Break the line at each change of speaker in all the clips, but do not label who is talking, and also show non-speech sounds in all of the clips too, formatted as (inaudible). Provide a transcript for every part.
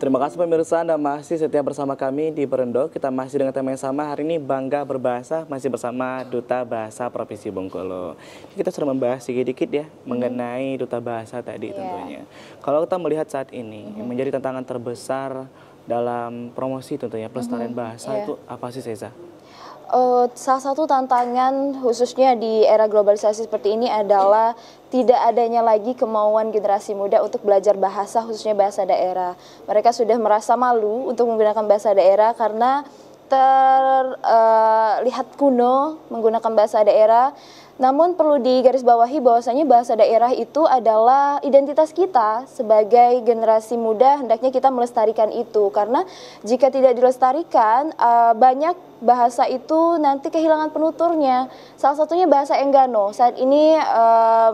Terima kasih pemirsa Anda masih setia bersama kami di Perendo. Kita masih dengan tema yang sama hari ini Bangga Berbahasa masih bersama Duta Bahasa Provinsi Bengkulu. Kita sudah membahas sedikit-sedikit ya hmm. mengenai Duta Bahasa tadi yeah. tentunya. Kalau kita melihat saat ini hmm. yang menjadi tantangan terbesar dalam promosi tentunya pelestarian hmm. bahasa yeah. itu apa sih Seza?
uh, salah satu tantangan khususnya di era globalisasi seperti ini adalah tidak adanya lagi kemauan generasi muda untuk belajar bahasa khususnya bahasa daerah. Mereka sudah merasa malu untuk menggunakan bahasa daerah karena terlihat eh, uh, kuno menggunakan bahasa daerah namun perlu digarisbawahi bahwasanya bahasa daerah itu adalah identitas kita sebagai generasi muda hendaknya kita melestarikan itu karena jika tidak dilestarikan eh, banyak bahasa itu nanti kehilangan penuturnya. Salah satunya bahasa Enggano. Saat ini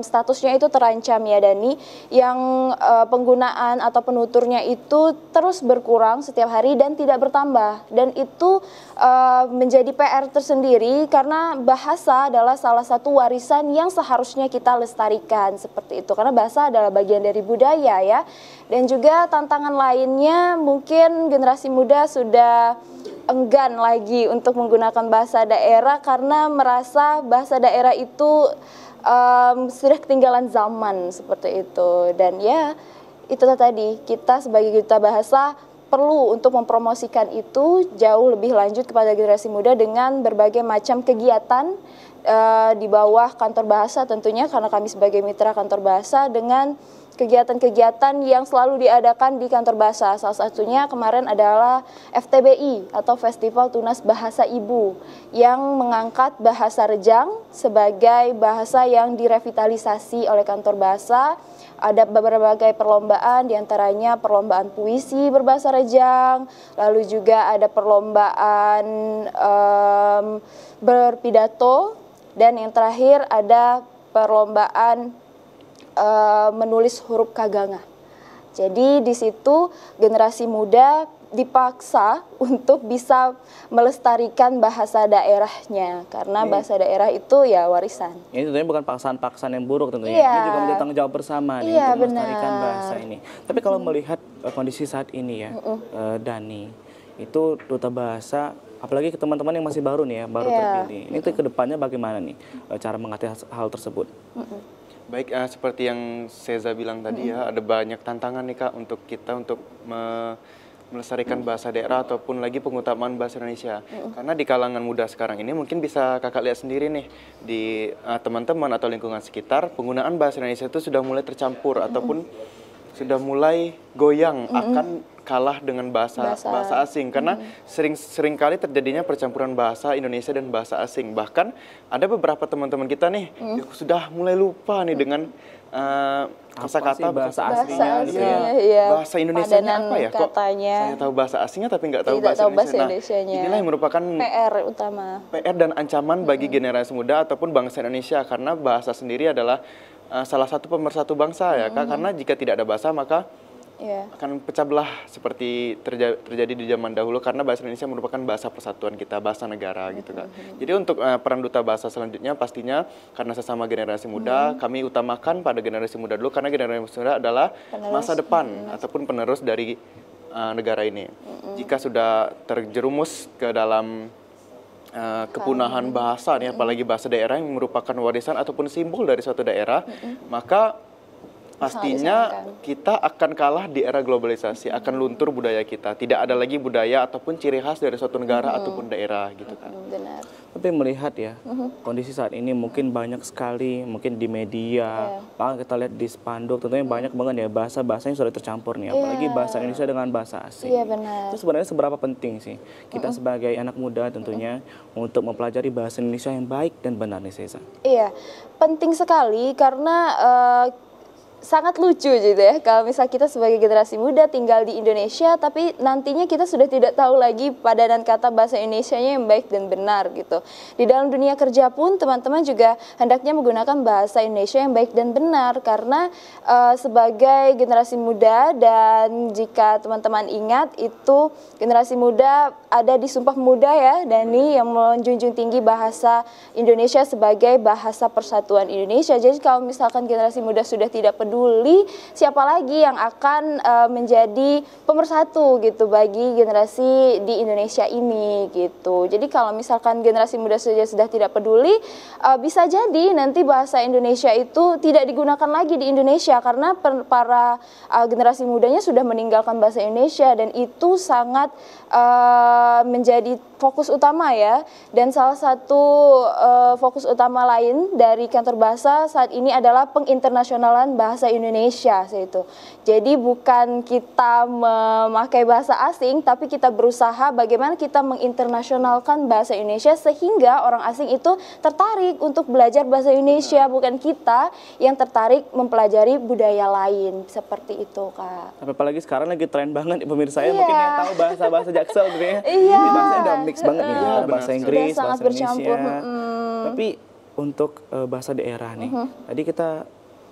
statusnya itu terancam ya Dani, yang eh, penggunaan atau penuturnya itu terus berkurang setiap hari dan tidak bertambah. Dan itu eh, menjadi PR tersendiri karena bahasa adalah salah satu suatu warisan yang seharusnya kita lestarikan seperti itu karena bahasa adalah bagian dari budaya ya dan juga tantangan lainnya mungkin generasi muda sudah enggan lagi untuk menggunakan bahasa daerah karena merasa bahasa daerah itu um, sudah ketinggalan zaman seperti itu dan ya itu tadi kita sebagai duta bahasa perlu untuk mempromosikan itu jauh lebih lanjut kepada generasi muda dengan berbagai macam kegiatan uh, di bawah kantor bahasa tentunya karena kami sebagai mitra kantor bahasa dengan kegiatan-kegiatan yang selalu diadakan di kantor bahasa. Salah satunya kemarin adalah FTBI atau Festival Tunas Bahasa Ibu yang mengangkat bahasa Rejang sebagai bahasa yang direvitalisasi oleh kantor bahasa. Ada berbagai perlombaan diantaranya perlombaan puisi berbahasa Rejang, lalu juga ada perlombaan um, berpidato dan yang terakhir ada perlombaan e, menulis huruf kaganga. Jadi di situ generasi muda dipaksa (laughs) untuk bisa melestarikan bahasa daerahnya karena iya. bahasa daerah itu ya warisan.
Ini tentunya bukan paksaan-paksaan yang buruk tentunya. Iya. Ini juga menjadi tanggung jawab bersama nih iya, untuk melestarikan bahasa ini. Tapi kalau mm. melihat eh, kondisi saat ini ya, mm -mm. Uh, Dani, itu duta bahasa apalagi ke teman-teman yang masih baru nih ya, baru yeah. terpilih. Ini mm -mm. ke depannya bagaimana nih cara mengatasi hal tersebut? Mm -mm.
Baik, uh, seperti yang Seza bilang tadi mm -hmm. ya, ada banyak tantangan nih Kak untuk kita untuk me melestarikan mm. bahasa daerah ataupun lagi pengutamaan bahasa Indonesia. Mm. Karena di kalangan muda sekarang ini mungkin bisa kakak lihat sendiri nih di eh, teman-teman uh, atau lingkungan sekitar penggunaan bahasa Indonesia itu sudah mulai tercampur mm. ataupun sudah mulai goyang mm -hmm. akan kalah dengan bahasa bahasa, bahasa asing karena sering sering sering kali terjadinya percampuran bahasa Indonesia dan bahasa asing bahkan ada beberapa teman-teman kita nih hmm. yang sudah mulai lupa nih hmm. dengan uh, eh, kata bahasa, bahasa aslinya, bahasa, gitu aslinya, gitu ya. ya. Iya, iya. bahasa Indonesia apa ya kok
saya
tahu bahasa asingnya tapi nggak tahu bahasa, tahu bahasa Indonesia. Nah, inilah yang merupakan PR utama PR dan ancaman hmm. bagi generasi muda ataupun bangsa Indonesia karena bahasa sendiri adalah Eh, salah satu pemersatu bangsa ya kak. Mm -hmm. Karena jika tidak ada bahasa maka yeah. akan pecah belah seperti terja terjadi di zaman dahulu karena bahasa Indonesia merupakan bahasa persatuan kita, bahasa negara gitu kak gitu mm-hmm. kak Jadi untuk uh, peran duta bahasa selanjutnya pastinya karena sesama generasi muda, mm -hmm. kami utamakan pada generasi muda dulu karena generasi muda adalah penerus. masa depan mm -hmm. ataupun penerus dari uh, negara ini. Mm -hmm. Jika sudah terjerumus ke dalam Eh, kepunahan bahasa nih apalagi bahasa daerah yang merupakan warisan ataupun simbol dari suatu daerah, mm -hmm. maka pastinya kita akan kalah di era globalisasi, akan hmm. luntur budaya kita. Tidak ada lagi budaya ataupun ciri khas dari suatu negara hmm. ataupun daerah gitu kan.
Hmm, benar.
Tapi melihat ya, hmm. kondisi saat ini mungkin banyak sekali, mungkin di media, yeah. bahkan kita lihat di spanduk, tentunya hmm. banyak banget ya bahasa bahasa yang sudah tercampur nih, iya. apalagi yeah. bahasa Indonesia dengan bahasa asing. Iya yeah, benar. Itu sebenarnya seberapa penting sih kita hmm. sebagai anak muda tentunya hmm. untuk mempelajari bahasa Indonesia yang baik dan benar nih Sesa?
Iya, penting sekali karena uh, sangat lucu gitu ya kalau misal kita sebagai generasi muda tinggal di Indonesia tapi nantinya kita sudah tidak tahu lagi padanan kata bahasa indonesia yang baik dan benar gitu. Di dalam dunia kerja pun teman-teman juga hendaknya menggunakan bahasa Indonesia yang baik dan benar karena uh, sebagai generasi muda dan jika teman-teman ingat itu generasi muda ada di Sumpah Muda ya Dani yang menjunjung tinggi bahasa Indonesia sebagai bahasa persatuan Indonesia. Jadi kalau misalkan generasi muda sudah tidak peduli peduli siapa lagi yang akan uh, menjadi pemersatu gitu bagi generasi di Indonesia ini gitu. Jadi kalau misalkan generasi muda saja sudah tidak peduli, uh, bisa jadi nanti bahasa Indonesia itu tidak digunakan lagi di Indonesia karena per, para uh, generasi mudanya sudah meninggalkan bahasa Indonesia dan itu sangat uh, menjadi fokus utama ya. Dan salah satu uh, fokus utama lain dari kantor bahasa saat ini adalah penginternasionalan bahasa bahasa Indonesia itu. Jadi bukan kita memakai bahasa asing tapi kita berusaha bagaimana kita menginternasionalkan bahasa Indonesia sehingga orang asing itu tertarik untuk belajar bahasa Indonesia bukan kita yang tertarik mempelajari budaya lain seperti itu Kak.
Tapi apalagi sekarang lagi tren banget pemirsa yeah. ya mungkin iya. yang tahu bahasa-bahasa Jaksel gitu ya. (laughs) Iya. Yeah. Bahasa udah mix banget nih yeah, ya. bahasa Inggris, bahasa bercampur. Indonesia. Hmm. Tapi untuk uh, bahasa daerah nih. Uh -huh. Tadi kita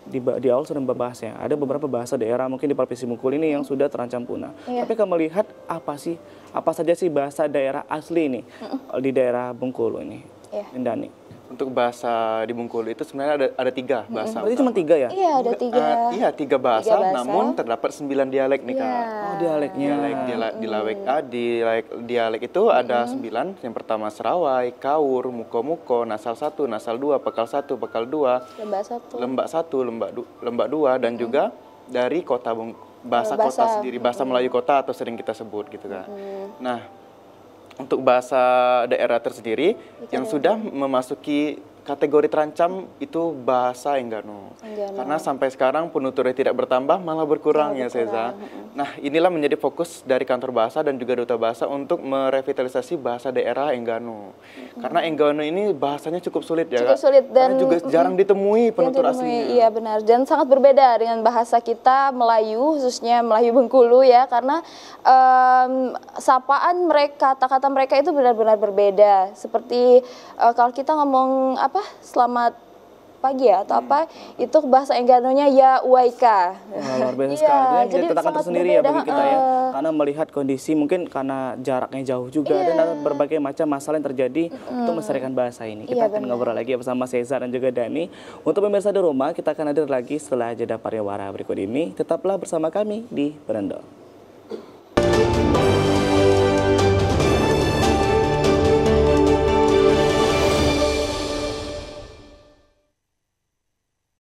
di, di awal sudah membahas ya, ada beberapa bahasa daerah mungkin di Provinsi Bengkulu ini yang sudah terancam punah. Iya. Tapi kalau melihat apa sih, apa saja sih bahasa daerah asli ini uh -uh. di daerah Bengkulu ini? yeah. Endani. Untuk bahasa di Bungkulu itu sebenarnya ada ada tiga bahasa. Mm -hmm. Berarti cuma tiga ya? Iya ada
tiga. Uh, iya tiga bahasa, tiga bahasa, namun terdapat sembilan dialek nih yeah. kak. Oh dialeknya. Dialek dialek mm. dialek ah, dialek dialek itu -hmm. ada sembilan. Yang pertama Serawai, Kaur, Muko-Muko, Nasal satu, Nasal dua, Pekal satu, Pekal dua, Lembak satu, Lembak satu, Lembak du, Lembak dua, dan -hmm. juga dari kota Bung, bahasa, bahasa kota sendiri, bahasa Melayu kota atau sering kita sebut gitu kak. -hmm. Nah untuk bahasa daerah tersendiri yang sudah memasuki kategori terancam itu bahasa Enggano. Enggano. Karena sampai sekarang penuturnya tidak bertambah, malah berkurang, malah berkurang. ya Seza. Nah, inilah menjadi fokus dari kantor bahasa dan juga duta bahasa untuk merevitalisasi bahasa daerah Enggano. Mm-hmm. Karena Enggano ini bahasanya cukup sulit ya, Cukup sulit dan Karena juga jarang
ditemui penutur ditemui, aslinya. Iya benar, dan sangat berbeda dengan bahasa kita Melayu, khususnya Melayu Bengkulu ya, karena um, sapaan mereka, kata-kata mereka itu benar-benar berbeda. Seperti uh, kalau kita ngomong apa apa selamat pagi ya atau apa itu bahasa Engganonya ya Waika. Nah, luar biasa iya, sekali. Jadi, jadi tetangga tersendiri ya bagi kita uh, ya.
Eh. Karena melihat kondisi mungkin karena jaraknya jauh juga iya. dan berbagai macam masalah yang terjadi mm. untuk melestarikan bahasa ini. Kita iya, akan bener. ngobrol lagi bersama Seiza dan juga Dani. Untuk pemirsa di rumah kita akan hadir lagi setelah jeda pariwara berikut ini. Tetaplah bersama kami di Berendol.